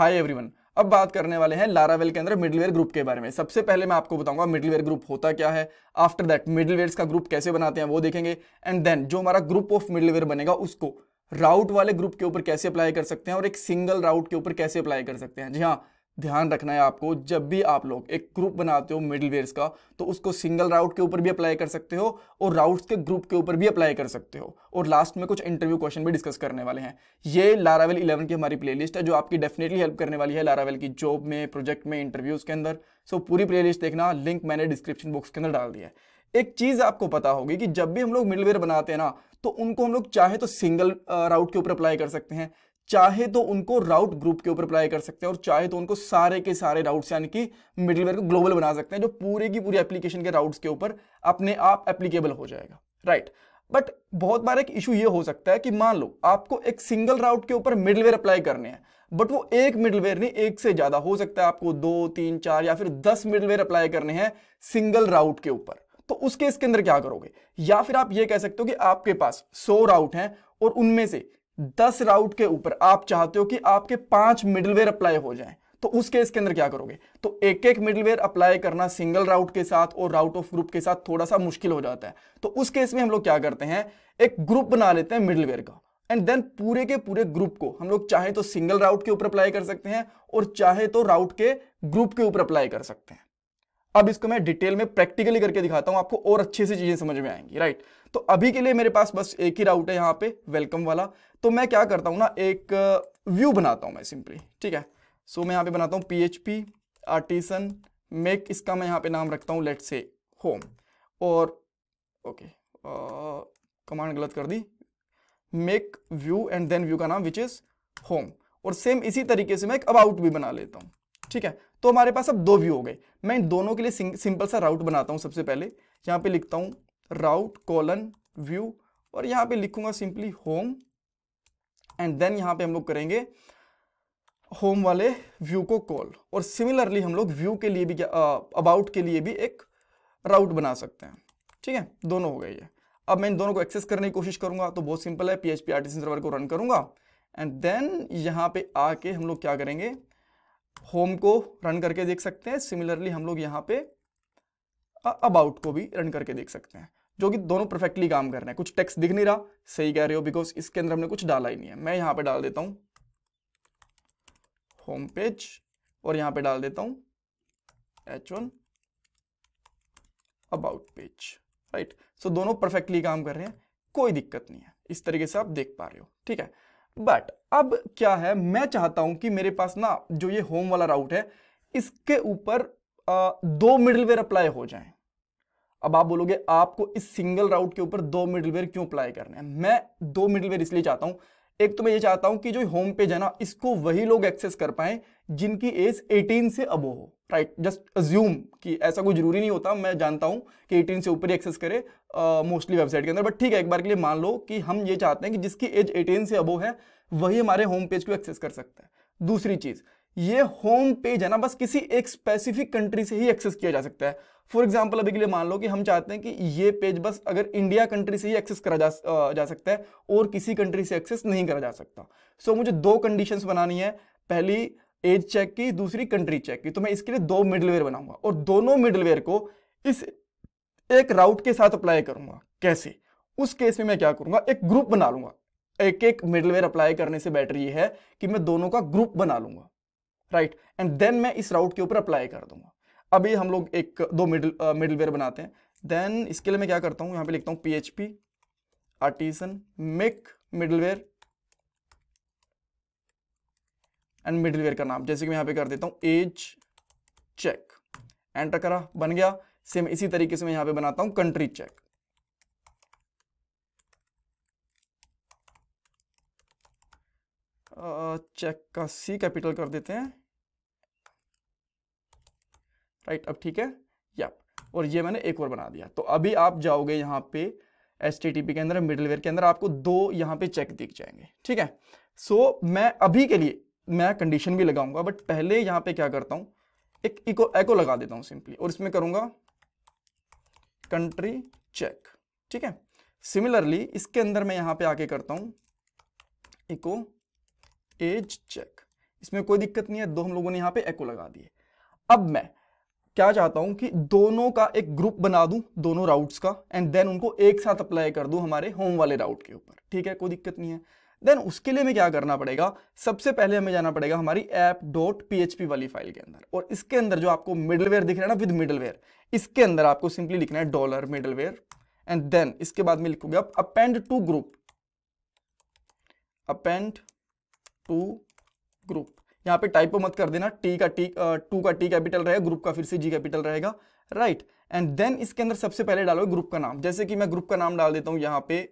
Hi everyone अब बात करने वाले हैं लारावेल के अंदर मिडलवेयर ग्रुप के बारे में सबसे पहले मैं आपको बताऊंगा मिडलवेयर ग्रुप होता क्या है आफ्टर दैट मिडलवेयर का ग्रुप कैसे बनाते हैं वो देखेंगे एंड देन जो हमारा ग्रुप ऑफ मिडलवेयर बनेगा उसको राउट वाले ग्रुप के ऊपर कैसे अप्लाई कर सकते हैं और एक सिंगल राउट के ऊपर कैसे अप्लाई कर सकते हैं जी हाँ ध्यान रखना है आपको जब भी आप लोग एक ग्रुप बनाते हो मिडिल वेयर्स का तो उसको सिंगल राउट के ऊपर भी अप्लाई कर सकते हो और राउट्स के ग्रुप के ऊपर भी अप्लाई कर सकते हो और लास्ट में कुछ इंटरव्यू क्वेश्चन भी डिस्कस करने वाले हैं ये लारावेल इलेवन की हमारी प्लेलिस्ट है जो आपकी डेफिनेटली हेल्प करने वाली है लारावेल की जॉब में प्रोजेक्ट में इंटरव्यूज़ के अंदर सो पूरी प्ले देखना लिंक मैंने डिस्क्रिप्शन बॉक्स के अंदर डाल दिया है एक चीज़ आपको पता होगी कि जब भी हम लोग मिडलवेयर बनाते हैं ना तो उनको हम लोग चाहे तो सिंगल राउट के ऊपर अप्लाई कर सकते हैं चाहे तो उनको राउट ग्रुप के ऊपर अप्लाई कर सकते हैं और चाहे तो उनको सारे के सारे राउट्स यानी कि मिडिलवेयर को ग्लोबल बना सकते हैं जो पूरे की पूरी एप्लीकेशन के राउट्स के ऊपर अपने आप एप्लीकेबल हो जाएगा राइट बट बहुत बार एक इशू ये हो सकता है कि मान लो आपको एक सिंगल राउट के ऊपर मिडलवेयर अप्लाई करने हैं बट वो एक मिडलवेयर नहीं एक से ज़्यादा हो सकता है आपको दो तीन चार या फिर दस मिडलवेयर अप्लाई करने हैं सिंगल राउट के ऊपर तो उसके इसके अंदर क्या करोगे या फिर आप ये कह सकते हो कि आपके पास सौ राउट हैं और उनमें से दस राउट के ऊपर आप चाहते हो कि आपके पांच मिडलवेयर अप्लाई हो जाए तो उस केस के अंदर क्या करोगे तो एक एक मिडलवेयर अप्लाई करना सिंगल राउट के साथ और राउट ऑफ ग्रुप के साथ थोड़ा सा मुश्किल हो जाता है तो उस केस में हम लोग क्या करते हैं एक ग्रुप बना लेते हैं मिडलवेयर का एंड देन पूरे के पूरे ग्रुप को हम लोग चाहे तो सिंगल राउट के ऊपर अप्लाई कर सकते हैं और चाहे तो राउट के ग्रुप के ऊपर अप्लाई कर सकते हैं अब इसको मैं डिटेल में प्रैक्टिकली करके दिखाता हूं आपको और अच्छे से चीजें समझ में आएंगी राइट तो अभी के लिए मेरे पास बस एक ही राउट है यहां पे वेलकम वाला तो मैं क्या करता हूँ ना एक व्यू uh, बनाता हूँ मैं सिंपली ठीक है सो so, मैं यहाँ पे बनाता हूँ P H P artisan make इसका मैं यहाँ पे नाम रखता हूँ लेट से होम और ओके कमांड uh, गलत कर दी make view and then view का नाम विच इज़ होम और सेम इसी तरीके से मैं एक अबाउट भी बना लेता हूँ ठीक है तो हमारे पास अब दो व्यू हो गए मैं इन दोनों के लिए सिंपल सा राउट बनाता हूँ सबसे पहले यहाँ पे लिखता हूँ राउट कॉलन व्यू और यहाँ पे लिखूंगा सिंपली होम एंड देन यहाँ पे हम लोग करेंगे होम वाले व्यू को कॉल और सिमिलरली हम लोग व्यू के लिए भी अबाउट के लिए भी एक राउट बना सकते हैं ठीक है दोनों हो गए ये अब मैं इन दोनों को एक्सेस करने की कोशिश करूंगा तो बहुत सिंपल है पी एच सर्वर को रन करूंगा एंड देन यहाँ पे आके हम लोग क्या करेंगे होम को रन करके देख सकते हैं सिमिलरली हम लोग यहाँ पे अबाउट को भी रन करके देख सकते हैं जो कि दोनों परफेक्टली काम कर रहे हैं कुछ टेक्स दिख नहीं रहा सही कह रहे हो बिकॉज इसके अंदर हमने कुछ डाला ही नहीं है मैं यहां पर डाल देता हूं होम पेज और यहां पर डाल देता हूं H one about page right so दोनों परफेक्टली काम कर रहे हैं कोई दिक्कत नहीं है इस तरीके से आप देख पा रहे हो ठीक है बट अब क्या है मैं चाहता हूं कि मेरे पास ना जो ये होम वाला राउट है इसके ऊपर दो मिडलवेयर अप्लाई हो जाए अब आप बोलोगे आपको इस सिंगल राउट के ऊपर दो मिडलवेयर क्यों अप्लाई करने हैं मैं दो मिडलवेयर इसलिए चाहता हूँ एक तो मैं ये चाहता हूं कि जो होम पेज है ना इसको वही लोग एक्सेस कर पाए जिनकी एज 18 से अबो हो राइट जस्ट अज्यूम कि ऐसा कोई जरूरी नहीं होता मैं जानता हूं कि 18 से ऊपर ही एक्सेस करे मोस्टली वेबसाइट के अंदर बट ठीक है एक बार के लिए मान लो कि हम ये चाहते हैं कि जिसकी एज 18 से अबो है वही हमारे होम पेज को एक्सेस कर सकता है दूसरी चीज़ ये होम पेज है ना बस किसी एक स्पेसिफिक कंट्री से ही एक्सेस किया जा सकता है फॉर एग्जाम्पल अभी के लिए मान लो कि हम चाहते हैं कि ये पेज बस अगर इंडिया कंट्री से ही एक्सेस करा जा जा सकता है और किसी कंट्री से एक्सेस नहीं करा जा सकता सो so, मुझे दो कंडीशंस बनानी है पहली एज चेक की दूसरी कंट्री चेक की तो मैं इसके लिए दो मिडलवेयर बनाऊंगा और दोनों मिडलवेयर को इस एक राउट के साथ अप्लाई करूंगा कैसे उस केस में मैं क्या करूंगा एक ग्रुप बना लूंगा एक एक मिडलवेयर अप्लाई करने से बेटर ये है कि मैं दोनों का ग्रुप बना लूंगा राइट एंड देन मैं इस राउट के ऊपर अप्लाई कर दूंगा अभी हम लोग एक दो मिडल मिडलवेयर बनाते हैं देन इसके लिए मैं क्या करता हूँ यहाँ पे लिखता हूँ P H P artisan middleware and middleware का नाम जैसे कि मैं यहाँ पे कर देता हूँ एज चेक एंटर करा बन गया सेम इसी तरीके से मैं यहाँ पे बनाता हूँ कंट्री चेक चेक का सी कैपिटल कर देते हैं राइट अब ठीक है या और ये मैंने एक और बना दिया तो अभी आप जाओगे यहाँ पे एस के अंदर मिडलवेयर के अंदर आपको दो यहाँ पे चेक दिख जाएंगे ठीक है सो so, मैं अभी के लिए मैं कंडीशन भी लगाऊंगा बट पहले यहाँ पे क्या करता हूँ एक इको एको लगा देता हूँ सिंपली और इसमें करूँगा कंट्री चेक ठीक है सिमिलरली इसके अंदर मैं यहाँ पे आके करता हूँ इको एज चेक इसमें कोई दिक्कत नहीं है दो हम लोगों ने यहाँ पे एको लगा दिए अब मैं क्या चाहता हूं कि दोनों का एक ग्रुप बना दूं दोनों राउट्स का एंड देन उनको एक साथ अप्लाई कर दूं हमारे होम वाले राउट के ऊपर ठीक है कोई दिक्कत नहीं है देन उसके लिए हमें क्या करना पड़ेगा सबसे पहले हमें जाना पड़ेगा हमारी ऐप डॉट पी वाली फाइल के अंदर और इसके अंदर जो आपको मिडलवेयर दिख रहा है ना विद मिडलवेयर इसके अंदर आपको सिंपली लिखना है डॉलर मिडलवेयर एंड देन इसके बाद में लिखोगे आप append to group append to group यहाँ पे टाइप मत कर देना टी का टी टू का टी कैपिटल रहेगा ग्रुप का फिर से जी कैपिटल रहेगा राइट एंड देन इसके अंदर सबसे पहले डालो ग्रुप का नाम जैसे कि मैं ग्रुप का नाम डाल देता हूँ यहाँ पे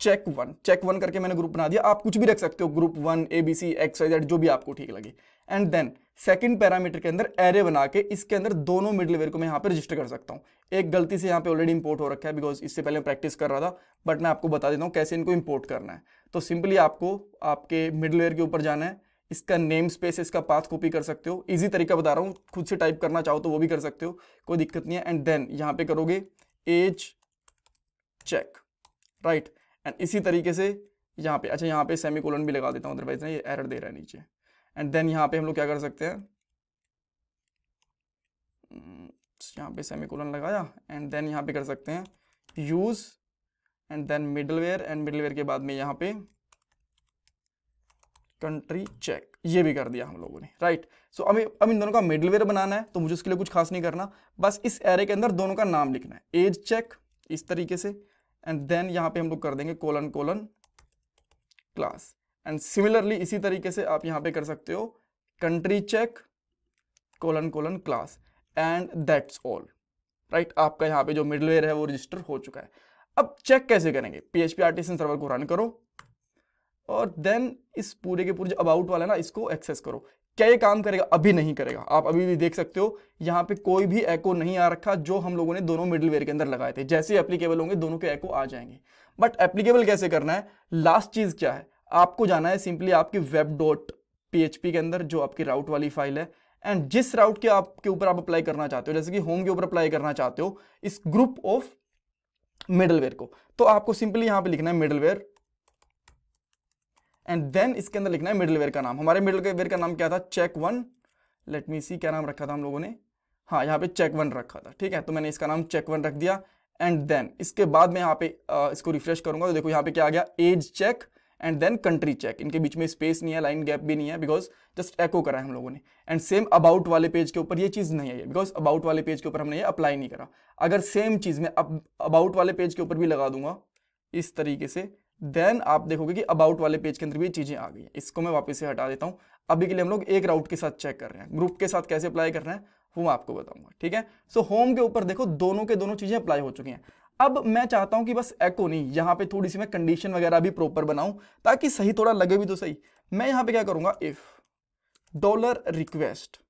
चेक वन चेक वन करके मैंने ग्रुप बना दिया आप कुछ भी रख सकते हो group one A B C X Y Z जो भी आपको ठीक लगे एंड देन सेकंड पैरामीटर के अंदर एरे बना के इसके अंदर दोनों मिडलवेयर को मैं यहाँ पे रजिस्टर कर सकता हूँ एक गलती से यहाँ पे ऑलरेडी इंपोर्ट हो रखा है बिकॉज इससे पहले मैं प्रैक्टिस कर रहा था बट मैं आपको बता देता हूँ कैसे इनको इम्पोर्ट करना है तो सिंपली आपको आपके मिडलवेयर के ऊपर जाना है इसका नेम स्पेस इसका पाथ कॉपी कर सकते हो इजी तरीका बता रहा हूँ खुद से टाइप करना चाहो तो वो भी कर सकते हो कोई दिक्कत नहीं है एंड देन यहाँ पे करोगे एज चेक राइट एंड इसी तरीके से यहाँ पे अच्छा यहाँ पे सेमी कोलन भी लगा देता हूँ अदरवाइज ना ये एरर दे रहा है नीचे एंड देन यहाँ पे हम लोग क्या कर सकते हैं hmm, यहाँ पे सेमी कोलन लगाया एंड देन यहाँ पे कर सकते हैं use and then middleware and middleware के बाद में यहाँ पे कंट्री चेक ये भी कर दिया हम लोगों ने राइट सो so, अभी अब इन दोनों का मिडलवेयर बनाना है तो मुझे उसके लिए कुछ खास नहीं करना बस इस एरे के अंदर दोनों का नाम लिखना है एज चेक इस तरीके से एंड देन यहाँ पे हम लोग कर देंगे colon colon class and similarly इसी तरीके से आप यहाँ पे कर सकते हो country check colon colon class and that's all right आपका यहाँ पे जो मिडलवेयर है वो रजिस्टर हो चुका है अब चेक कैसे करेंगे P H P R T server को रन करो और देन इस पूरे के पूरे जो अबाउट वाला ना इसको एक्सेस करो क्या ये काम करेगा अभी नहीं करेगा आप अभी भी देख सकते हो यहाँ पे कोई भी एको नहीं आ रखा जो हम लोगों ने दोनों मिडलवेयर के अंदर लगाए थे जैसे एप्लीकेबल होंगे दोनों के एको आ जाएंगे बट एप्लीकेबल कैसे करना है लास्ट चीज़ क्या है आपको जाना है सिंपली आपकी वेब डॉट पी के अंदर जो आपकी राउट वाली फाइल है एंड जिस राउट के आपके ऊपर आप अप्लाई करना चाहते हो जैसे कि होम के ऊपर अप्लाई करना चाहते हो इस ग्रुप ऑफ मिडलवेयर को तो आपको सिंपली यहां पे लिखना है मिडलवेयर एंड देन इसके अंदर लिखना है मिडल का नाम हमारे मिडल का नाम क्या था check one let me see क्या नाम रखा था हम लोगों ने हाँ यहाँ पे चेक वन रखा था ठीक है तो मैंने इसका नाम चेक वन रख दिया एंड देन इसके बाद मैं यहाँ पे आ, इसको रिफ्रेश करूंगा तो देखो यहाँ पे क्या आ गया age check and then country check इनके बीच में स्पेस नहीं है लाइन गैप भी नहीं है बिकॉज जस्ट एको करा है हम लोगों ने एंड सेम अबाउट वाले पेज के ऊपर ये चीज़ नहीं है बिकॉज अबाउट वाले पेज के ऊपर हमने ये अप्लाई नहीं करा अगर सेम चीज़ में अबाउट वाले पेज के ऊपर भी लगा दूंगा इस तरीके से देन आप देखोगे कि अबाउट वाले पेज के अंदर भी चीज़ें आ गई है इसको मैं वापस से हटा देता हूं अभी के लिए हम लोग एक राउट के साथ चेक कर रहे हैं ग्रुप के साथ कैसे अप्लाई रहे हैं वो मैं आपको बताऊंगा ठीक है सो so, होम के ऊपर देखो दोनों के दोनों चीज़ें अप्लाई हो चुकी हैं अब मैं चाहता हूं कि बस एको नहीं यहां पे थोड़ी सी मैं कंडीशन वगैरह भी प्रॉपर बनाऊं ताकि सही थोड़ा लगे भी तो सही मैं यहाँ पे क्या करूंगा इफ़ डॉलर रिक्वेस्ट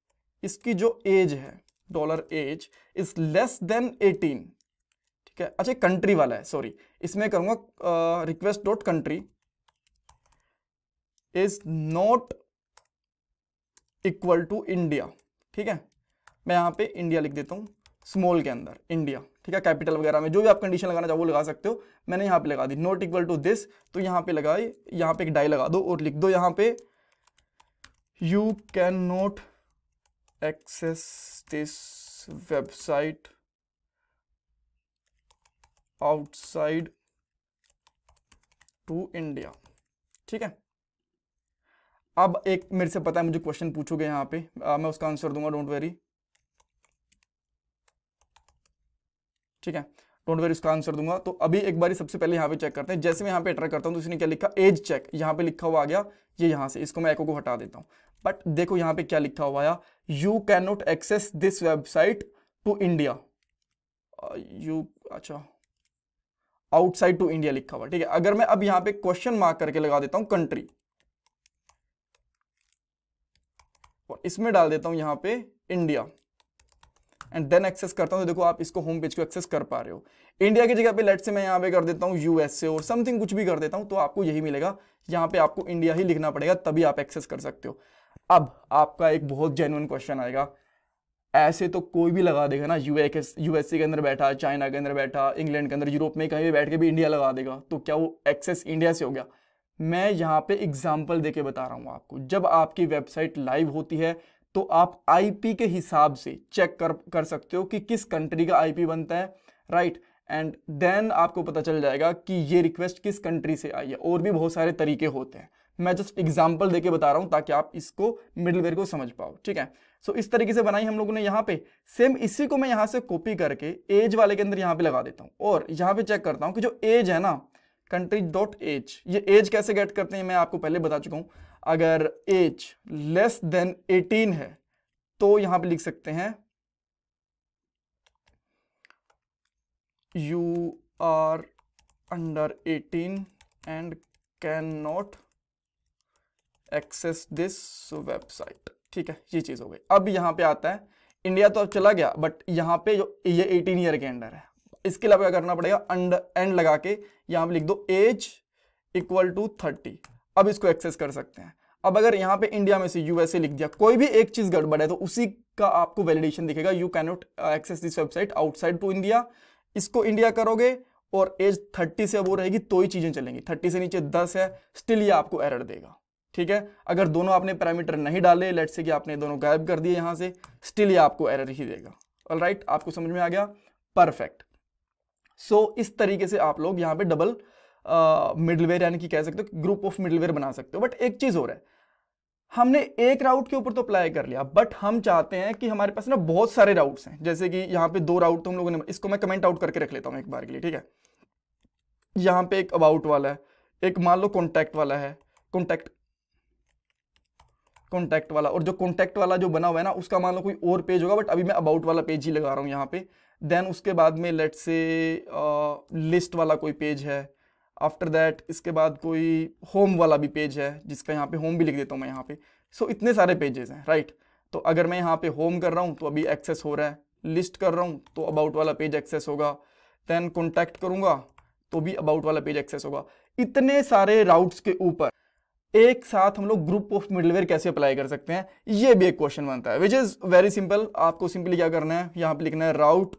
इसकी जो एज है dollar age is less than eighteen क्या अच्छा कंट्री वाला है सॉरी इसमें करूंगा request dot country is not equal to India ठीक है मैं यहां पे इंडिया लिख देता हूं स्मॉल के अंदर इंडिया ठीक है कैपिटल वगैरह में जो भी आप कंडीशन लगाना चाहो वो लगा सकते हो मैंने यहां पे लगा दी नॉट इक्वल टू दिस तो यहां पे लगाए यहां पे एक डाई लगा दो और लिख दो यहां पे you can not access this website outside to India ठीक है अब एक मेरे से पता है मुझे क्वेश्चन पूछोगे यहां पे आ, मैं उसका आंसर दूंगा डोंट वेरी ठीक है डोंट वेरी उसका आंसर दूंगा तो अभी एक बार सबसे पहले यहां पे चेक करते हैं जैसे मैं यहां पे एंटर करता हूँ तो उसने क्या लिखा एज चेक यहाँ पे लिखा हुआ आ गया ये यहाँ से इसको मैं एको को हटा देता हूँ बट देखो यहाँ पे क्या लिखा हुआ आया you can not access this website to India you अच्छा आउटसाइड टू इंडिया लिखा हुआ ठीक है अगर मैं अब यहां पे क्वेश्चन मार्क करके लगा देता हूं कंट्री और इसमें डाल देता हूं यहां पे इंडिया एंड देन एक्सेस करता हूं तो देखो आप इसको होम पेज को एक्सेस कर पा रहे हो इंडिया की जगह पे लेट से मैं यहां पे कर देता हूं यूएसए और समथिंग कुछ भी कर देता हूं तो आपको यही मिलेगा यहाँ पे आपको इंडिया ही लिखना पड़ेगा तभी आप एक्सेस कर सकते हो अब आपका एक बहुत जेन्युन क्वेश्चन आएगा ऐसे तो कोई भी लगा देगा ना यू यूएसए के अंदर बैठा चाइना के अंदर बैठा इंग्लैंड के अंदर यूरोप में कहीं भी बैठ के भी इंडिया लगा देगा तो क्या वो एक्सेस इंडिया से हो गया मैं यहाँ पे एग्जाम्पल दे के बता रहा हूँ आपको जब आपकी वेबसाइट लाइव होती है तो आप आईपी के हिसाब से चेक कर कर सकते हो कि किस कंट्री का आईपी बनता है राइट एंड देन आपको पता चल जाएगा कि ये रिक्वेस्ट किस कंट्री से आई है और भी बहुत सारे तरीके होते हैं मैं जस्ट एग्जाम्पल देके बता रहा हूँ ताकि आप इसको मिडलवेयर को समझ पाओ ठीक है सो इस तरीके से बनाई हम लोगों ने यहाँ पे सेम इसी को मैं यहाँ से कॉपी करके एज वाले के अंदर यहाँ पे लगा देता हूँ और यहाँ पे चेक करता हूँ कि जो एज है ना कंट्री डॉट एज ये एज कैसे गेट करते हैं मैं आपको पहले बता चुका हूँ अगर एज लेस देन एटीन है तो यहाँ पे लिख सकते हैं you are under eighteen and can not access this website ठीक है ये चीज़ हो गई अब यहाँ पे आता है इंडिया तो अब चला गया बट यहाँ पे जो ये एटीन ईयर के अंडर है इसके अलावा क्या करना पड़ेगा अंड एंड लगा के यहाँ पे लिख दो एज इक्वल टू थर्टी अब इसको एक्सेस कर सकते हैं अब अगर यहाँ पे इंडिया में से यूएसए लिख दिया कोई भी एक चीज़ गड़बड़ है तो उसी का आपको वैलिडेशन दिखेगा you cannot access this website outside to India इसको इंडिया करोगे और एज थर्टी से अब वो रहेगी तो ही चीज़ें चलेंगी थर्टी से नीचे दस है स्टिल ये आपको एरर देगा ठीक है अगर दोनों आपने पैरामीटर नहीं डाले लेट से कि आपने दोनों गायब कर दिए यहां से स्टिल ये आपको एरर ही देगा ऑल राइट right, आपको समझ में आ गया परफेक्ट सो so, इस तरीके से आप लोग यहां पे डबल मिडलवेयर यानी कि कह सकते हो ग्रुप ऑफ मिडलवेयर बना सकते हो बट एक चीज़ और है हमने एक राउट के ऊपर तो अप्लाई कर लिया बट हम चाहते हैं कि हमारे पास ना बहुत सारे राउट हैं जैसे कि यहां पर दो राउट तो हम लोगों ने इसको मैं कमेंट आउट करके रख लेता हूं एक बार के लिए ठीक है यहां पर एक अबाउट वाला है एक मान लो कॉन्टैक्ट वाला है कॉन्टैक्ट कॉन्टैक्ट वाला और जो कॉन्टैक्ट वाला जो बना हुआ है ना उसका मान लो कोई और पेज होगा बट अभी मैं अबाउट वाला पेज ही लगा रहा हूँ यहाँ पे देन उसके बाद में लेट से लिस्ट वाला कोई पेज है आफ्टर दैट इसके बाद कोई होम वाला भी पेज है जिसका यहाँ पे होम भी लिख देता हूँ मैं यहाँ पे सो so, इतने सारे पेजेस हैं राइट right? तो अगर मैं यहाँ पे होम कर रहा हूँ तो अभी एक्सेस हो रहा है लिस्ट कर रहा हूँ तो अबाउट वाला पेज एक्सेस होगा देन कॉन्टैक्ट करूँगा तो भी अबाउट वाला पेज एक्सेस होगा इतने सारे राउट्स के ऊपर एक साथ हम लोग ग्रुप ऑफ मिडलवेयर कैसे अप्लाई कर सकते हैं ये भी एक क्वेश्चन बनता है विच इज़ वेरी सिंपल आपको सिंपली क्या करना है यहां पे लिखना है राउट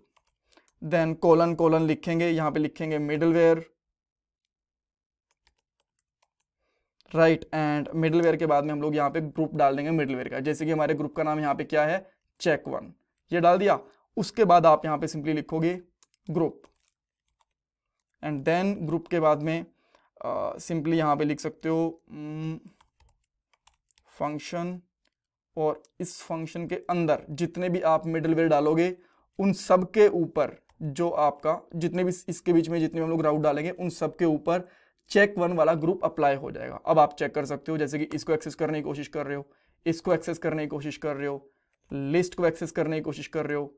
देन कोलन कोलन लिखेंगे यहां पे लिखेंगे मिडलवेयर राइट एंड मिडलवेयर के बाद में हम लोग यहां पे ग्रुप डाल देंगे मिडलवेयर का जैसे कि हमारे ग्रुप का नाम यहां पर क्या है चेक वन ये डाल दिया उसके बाद आप यहां पर सिंपली लिखोगे ग्रुप एंड देन ग्रुप के बाद में सिंपली यहाँ पे लिख सकते हो फंक्शन और इस फंक्शन के अंदर जितने भी आप मिडलवेयर डालोगे उन सब के ऊपर जो आपका जितने भी इसके बीच में जितने भी हम लोग राउट डालेंगे उन सब के ऊपर चेक वन वाला ग्रुप अप्लाई हो जाएगा अब आप चेक कर सकते हो जैसे कि इसको एक्सेस करने की कोशिश कर रहे हो इसको एक्सेस करने की कोशिश कर रहे हो लिस्ट को एक्सेस करने की कोशिश कर रहे हो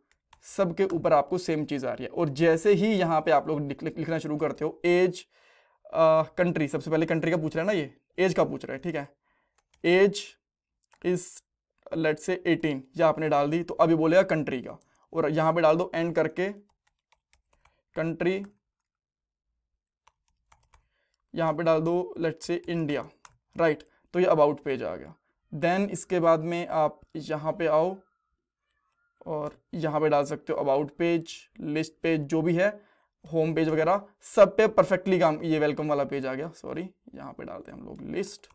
सबके ऊपर आपको सेम चीज़ आ रही है और जैसे ही यहाँ पे आप लोग लिखना शुरू करते हो एज कंट्री सबसे पहले कंट्री का पूछ रहे हैं ना ये एज का पूछ रहे हैं ठीक है एज इज लेट से 18 ये आपने डाल दी तो अभी बोलेगा कंट्री का और यहां पे डाल दो एंड करके कंट्री यहां पे डाल दो लेट से इंडिया राइट तो ये अबाउट पेज आ गया देन इसके बाद में आप यहां पे आओ और यहां पे डाल सकते हो अबाउट पेज लिस्ट पेज जो भी है होम पेज वगैरह सब पे परफेक्टली काम ये वेलकम वाला पेज आ गया सॉरी यहाँ पे डालते हैं हम लोग लिस्ट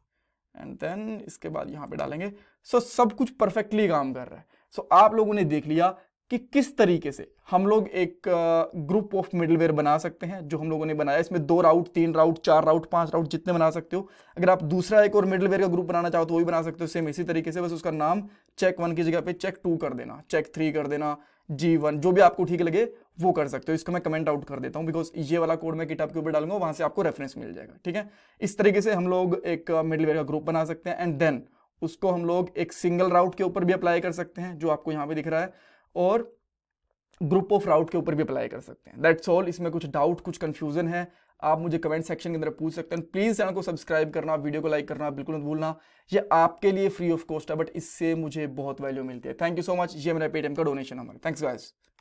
एंड देन इसके बाद यहाँ पे डालेंगे सो so, सब कुछ परफेक्टली काम कर रहा है सो so, आप लोगों ने देख लिया कि किस तरीके से हम लोग एक ग्रुप ऑफ मिडलवेयर बना सकते हैं जो हम लोगों ने बनाया इसमें दो राउट तीन राउट चार राउट पांच राउट जितने बना सकते हो अगर आप दूसरा एक और मिडलवेयर का ग्रुप बनाना चाहो तो वही बना सकते हो सेम इसी तरीके से बस उसका नाम चेक वन की जगह पे चेक टू कर देना चेक थ्री कर देना जी वन जो भी आपको ठीक लगे वो कर सकते हो इसको मैं कमेंट आउट कर देता हूं बिकॉज ये वाला कोड मैं किताब के ऊपर डालूंगा वहां से आपको रेफरेंस मिल जाएगा ठीक है इस तरीके से हम लोग एक मिडिल uh, का ग्रुप बना सकते हैं एंड देन उसको हम लोग एक सिंगल राउट के ऊपर भी अप्लाई कर सकते हैं जो आपको यहां पर दिख रहा है और ग्रुप ऑफ राउट के ऊपर भी अप्लाई कर सकते हैं दैट्स ऑल इसमें कुछ डाउट कुछ कंफ्यूजन है आप मुझे कमेंट सेक्शन के अंदर पूछ सकते हैं प्लीज़ चैनल को सब्सक्राइब करना वीडियो को लाइक करना बिल्कुल मत भूलना ये आपके लिए फ्री ऑफ कॉस्ट है बट इससे मुझे बहुत वैल्यू मिलती है थैंक यू सो मच ये मेरा पेटीएम का डोनेशन हमारे थैंक्स गाइज